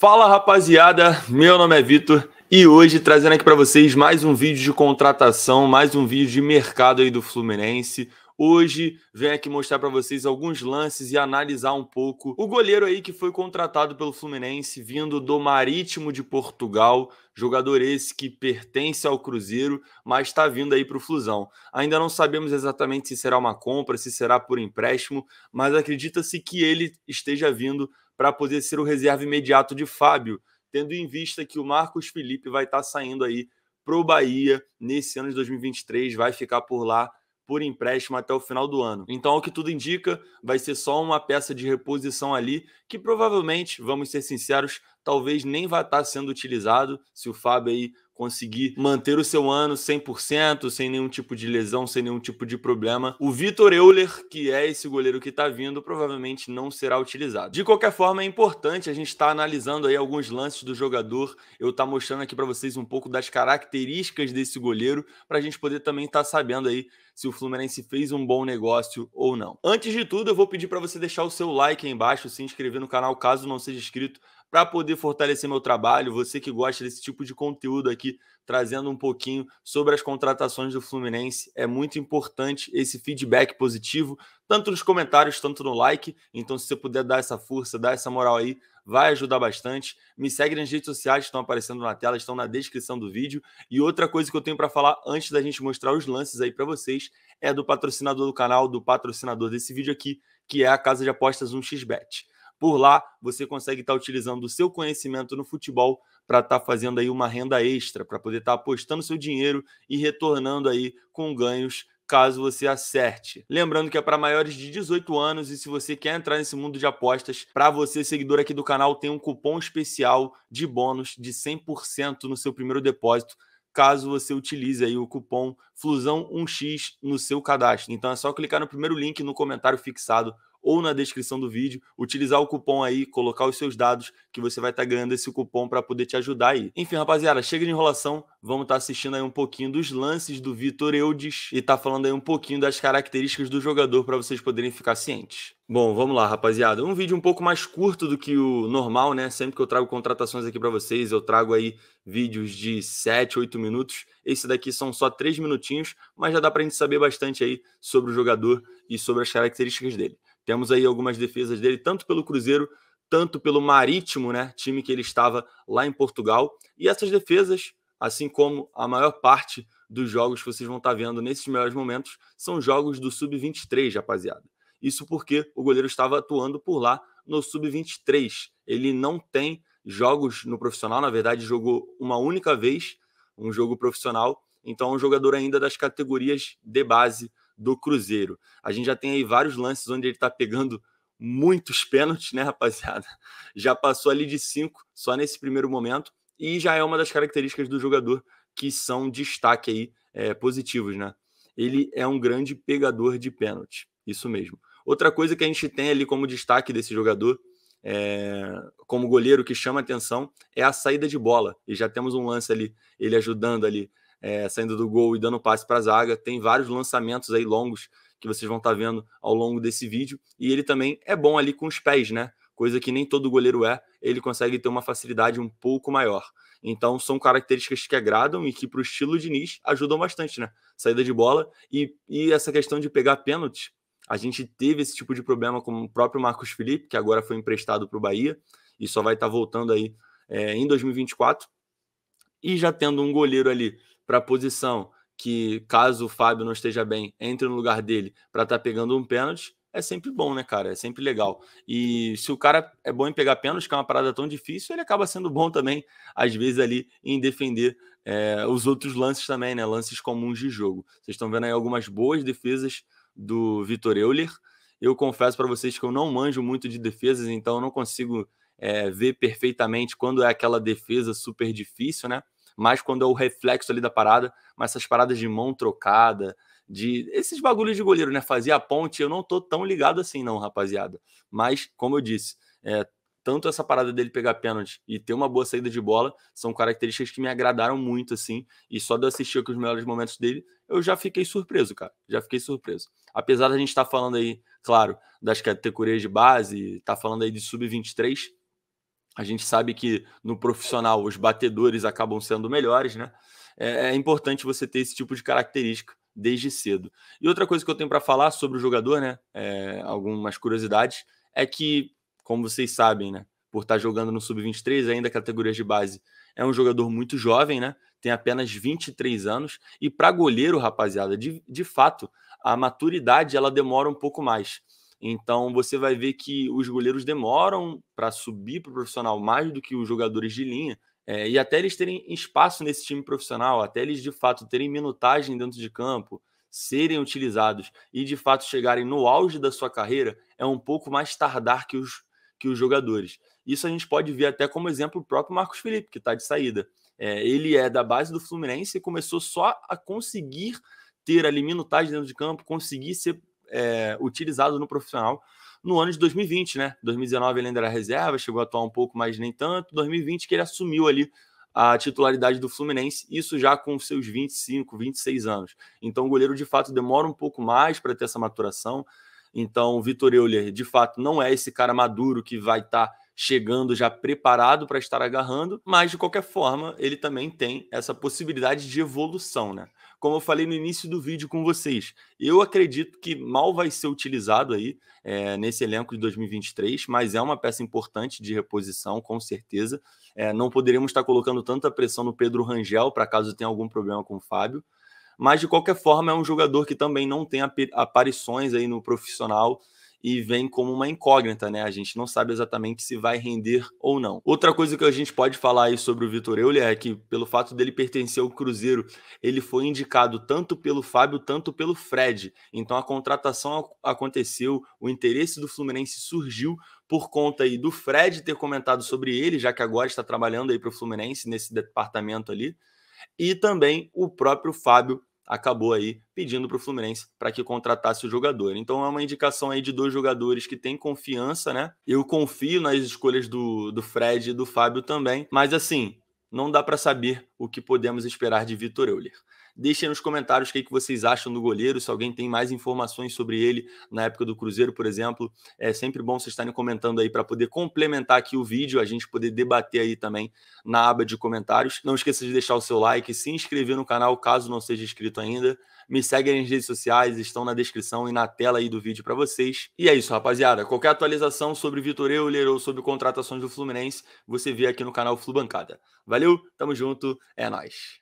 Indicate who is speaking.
Speaker 1: Fala rapaziada, meu nome é Vitor e hoje trazendo aqui para vocês mais um vídeo de contratação, mais um vídeo de mercado aí do Fluminense. Hoje venho aqui mostrar para vocês alguns lances e analisar um pouco o goleiro aí que foi contratado pelo Fluminense, vindo do Marítimo de Portugal, jogador esse que pertence ao Cruzeiro, mas está vindo aí para o Flusão. Ainda não sabemos exatamente se será uma compra, se será por empréstimo, mas acredita-se que ele esteja vindo para poder ser o reserva imediato de Fábio, tendo em vista que o Marcos Felipe vai estar tá saindo aí para o Bahia nesse ano de 2023, vai ficar por lá por empréstimo até o final do ano. Então, ao que tudo indica, vai ser só uma peça de reposição ali, que provavelmente, vamos ser sinceros, talvez nem vá estar tá sendo utilizado se o Fábio aí conseguir manter o seu ano 100%, sem nenhum tipo de lesão, sem nenhum tipo de problema. O Vitor Euler, que é esse goleiro que está vindo, provavelmente não será utilizado. De qualquer forma, é importante a gente estar tá analisando aí alguns lances do jogador. Eu estar tá mostrando aqui para vocês um pouco das características desse goleiro, para a gente poder também estar tá sabendo aí se o Fluminense fez um bom negócio ou não. Antes de tudo, eu vou pedir para você deixar o seu like aí embaixo, se inscrever no canal caso não seja inscrito para poder fortalecer meu trabalho. Você que gosta desse tipo de conteúdo aqui, trazendo um pouquinho sobre as contratações do Fluminense. É muito importante esse feedback positivo, tanto nos comentários, tanto no like. Então, se você puder dar essa força, dar essa moral aí, vai ajudar bastante. Me segue nas redes sociais que estão aparecendo na tela, estão na descrição do vídeo. E outra coisa que eu tenho para falar antes da gente mostrar os lances aí para vocês é do patrocinador do canal, do patrocinador desse vídeo aqui, que é a casa de apostas 1xBet. Por lá, você consegue estar tá utilizando o seu conhecimento no futebol para estar tá fazendo aí uma renda extra, para poder estar tá apostando seu dinheiro e retornando aí com ganhos caso você acerte. Lembrando que é para maiores de 18 anos e se você quer entrar nesse mundo de apostas, para você seguidor aqui do canal tem um cupom especial de bônus de 100% no seu primeiro depósito caso você utilize aí o cupom Flusão1x no seu cadastro. Então é só clicar no primeiro link no comentário fixado ou na descrição do vídeo, utilizar o cupom aí, colocar os seus dados, que você vai estar tá ganhando esse cupom para poder te ajudar aí. Enfim, rapaziada, chega de enrolação, vamos estar tá assistindo aí um pouquinho dos lances do Vitor Eudes e tá falando aí um pouquinho das características do jogador para vocês poderem ficar cientes. Bom, vamos lá, rapaziada. Um vídeo um pouco mais curto do que o normal, né? Sempre que eu trago contratações aqui para vocês, eu trago aí vídeos de 7, 8 minutos. Esse daqui são só 3 minutinhos, mas já dá para a gente saber bastante aí sobre o jogador e sobre as características dele. Temos aí algumas defesas dele, tanto pelo Cruzeiro, tanto pelo Marítimo, né? Time que ele estava lá em Portugal. E essas defesas, assim como a maior parte dos jogos que vocês vão estar vendo nesses melhores momentos, são jogos do Sub-23, rapaziada. Isso porque o goleiro estava atuando por lá no Sub-23. Ele não tem jogos no profissional, na verdade, jogou uma única vez um jogo profissional. Então, é um jogador ainda das categorias de base do Cruzeiro. A gente já tem aí vários lances onde ele está pegando muitos pênaltis, né, rapaziada? Já passou ali de cinco só nesse primeiro momento e já é uma das características do jogador que são destaque aí é, positivos, né? Ele é um grande pegador de pênalti, isso mesmo. Outra coisa que a gente tem ali como destaque desse jogador, é, como goleiro que chama atenção, é a saída de bola. E já temos um lance ali, ele ajudando ali é, saindo do gol e dando passe para a zaga. Tem vários lançamentos aí longos que vocês vão estar tá vendo ao longo desse vídeo. E ele também é bom ali com os pés, né? Coisa que nem todo goleiro é. Ele consegue ter uma facilidade um pouco maior. Então são características que agradam e que para o estilo de Diniz ajudam bastante, né? Saída de bola e, e essa questão de pegar pênalti. A gente teve esse tipo de problema com o próprio Marcos Felipe, que agora foi emprestado para o Bahia e só vai estar tá voltando aí é, em 2024. E já tendo um goleiro ali para a posição que, caso o Fábio não esteja bem, entre no lugar dele para estar tá pegando um pênalti, é sempre bom, né, cara? É sempre legal. E se o cara é bom em pegar pênalti, que é uma parada tão difícil, ele acaba sendo bom também, às vezes, ali em defender é, os outros lances também, né? Lances comuns de jogo. Vocês estão vendo aí algumas boas defesas do Vitor Euler. Eu confesso para vocês que eu não manjo muito de defesas, então eu não consigo é, ver perfeitamente quando é aquela defesa super difícil, né? mais quando é o reflexo ali da parada, mas essas paradas de mão trocada, de esses bagulhos de goleiro, né? Fazer a ponte, eu não tô tão ligado assim, não, rapaziada. Mas, como eu disse, é, tanto essa parada dele pegar pênalti e ter uma boa saída de bola são características que me agradaram muito, assim. E só de assistir aqui os melhores momentos dele, eu já fiquei surpreso, cara. Já fiquei surpreso. Apesar da gente estar tá falando aí, claro, das categorias de base, tá falando aí de sub-23, a gente sabe que no profissional os batedores acabam sendo melhores, né? É, é importante você ter esse tipo de característica desde cedo. E outra coisa que eu tenho para falar sobre o jogador, né? É, algumas curiosidades, é que, como vocês sabem, né? Por estar jogando no Sub-23, ainda categorias de base, é um jogador muito jovem, né? Tem apenas 23 anos. E para goleiro, rapaziada, de, de fato, a maturidade ela demora um pouco mais. Então você vai ver que os goleiros demoram para subir para o profissional mais do que os jogadores de linha. É, e até eles terem espaço nesse time profissional, até eles de fato terem minutagem dentro de campo, serem utilizados e de fato chegarem no auge da sua carreira, é um pouco mais tardar que os, que os jogadores. Isso a gente pode ver até como exemplo o próprio Marcos Felipe, que está de saída. É, ele é da base do Fluminense e começou só a conseguir ter ali minutagem dentro de campo, conseguir ser é, utilizado no profissional no ano de 2020, né? 2019 ele ainda era reserva, chegou a atuar um pouco, mas nem tanto. 2020 que ele assumiu ali a titularidade do Fluminense, isso já com seus 25, 26 anos. Então o goleiro de fato demora um pouco mais para ter essa maturação. Então o Vitor Euler de fato não é esse cara maduro que vai estar tá chegando já preparado para estar agarrando, mas de qualquer forma ele também tem essa possibilidade de evolução, né? como eu falei no início do vídeo com vocês. Eu acredito que mal vai ser utilizado aí é, nesse elenco de 2023, mas é uma peça importante de reposição, com certeza. É, não poderíamos estar colocando tanta pressão no Pedro Rangel para caso tenha algum problema com o Fábio. Mas, de qualquer forma, é um jogador que também não tem aparições aí no profissional e vem como uma incógnita, né? A gente não sabe exatamente se vai render ou não. Outra coisa que a gente pode falar aí sobre o Vitor Euler é que, pelo fato dele pertencer ao Cruzeiro, ele foi indicado tanto pelo Fábio, tanto pelo Fred. Então a contratação aconteceu, o interesse do Fluminense surgiu por conta aí do Fred ter comentado sobre ele, já que agora está trabalhando aí para o Fluminense nesse departamento ali. E também o próprio Fábio acabou aí pedindo para o Fluminense para que contratasse o jogador. Então é uma indicação aí de dois jogadores que têm confiança, né? Eu confio nas escolhas do, do Fred e do Fábio também, mas assim, não dá para saber o que podemos esperar de Vitor Euler. Deixem nos comentários o que, é que vocês acham do goleiro, se alguém tem mais informações sobre ele na época do Cruzeiro, por exemplo. É sempre bom vocês estarem comentando aí para poder complementar aqui o vídeo, a gente poder debater aí também na aba de comentários. Não esqueça de deixar o seu like, se inscrever no canal caso não seja inscrito ainda. Me seguem nas redes sociais, estão na descrição e na tela aí do vídeo para vocês. E é isso, rapaziada. Qualquer atualização sobre Vitor Euler ou sobre contratações do Fluminense, você vê aqui no canal Flubancada. Valeu, tamo junto, é nóis.